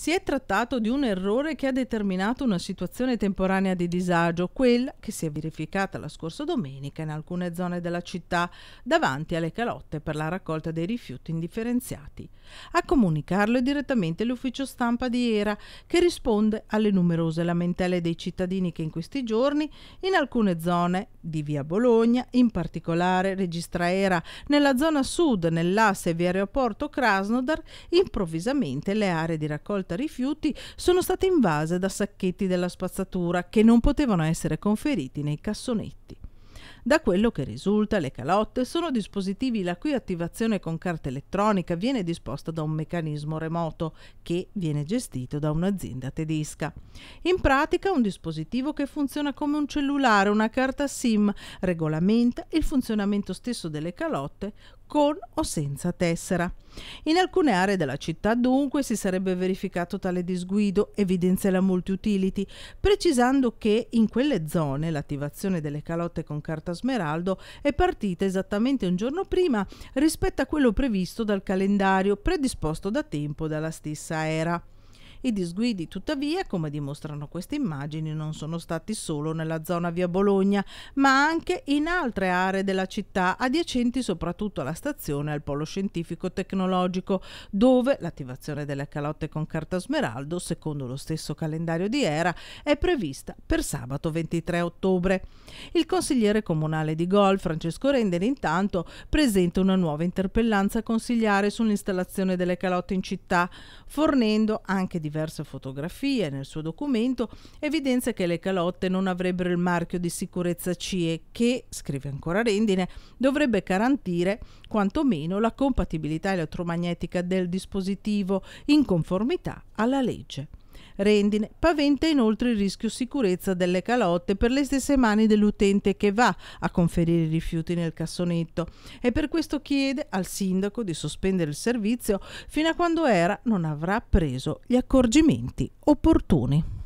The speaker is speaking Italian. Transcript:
Si è trattato di un errore che ha determinato una situazione temporanea di disagio, quella che si è verificata la scorsa domenica in alcune zone della città, davanti alle calotte per la raccolta dei rifiuti indifferenziati. A comunicarlo è direttamente l'ufficio stampa di Era, che risponde alle numerose lamentele dei cittadini che in questi giorni, in alcune zone di via Bologna, in particolare registra Era, nella zona sud, nell'asse via aeroporto Krasnodar, improvvisamente le aree di raccolta raccolta rifiuti sono state invase da sacchetti della spazzatura che non potevano essere conferiti nei cassonetti. Da quello che risulta, le calotte sono dispositivi la cui attivazione con carta elettronica viene disposta da un meccanismo remoto che viene gestito da un'azienda tedesca. In pratica un dispositivo che funziona come un cellulare, una carta SIM, regolamenta il funzionamento stesso delle calotte con o senza tessera. In alcune aree della città dunque si sarebbe verificato tale disguido, evidenzia la Multiutility, precisando che in quelle zone l'attivazione delle calotte con carta smeraldo è partita esattamente un giorno prima rispetto a quello previsto dal calendario predisposto da tempo dalla stessa era. I disguidi, tuttavia, come dimostrano queste immagini, non sono stati solo nella zona via Bologna, ma anche in altre aree della città, adiacenti soprattutto alla stazione e al polo scientifico-tecnologico, dove l'attivazione delle calotte con carta smeraldo, secondo lo stesso calendario di Era, è prevista per sabato 23 ottobre. Il consigliere comunale di Gol, Francesco Rendere, intanto presenta una nuova interpellanza consigliare sull'installazione delle calotte in città, fornendo anche di diverse fotografie nel suo documento, evidenzia che le calotte non avrebbero il marchio di sicurezza CIE che, scrive ancora Rendine, dovrebbe garantire quantomeno la compatibilità elettromagnetica del dispositivo in conformità alla legge. Rendine paventa inoltre il rischio sicurezza delle calotte per le stesse mani dell'utente che va a conferire i rifiuti nel cassonetto e per questo chiede al sindaco di sospendere il servizio fino a quando Era non avrà preso gli accorgimenti opportuni.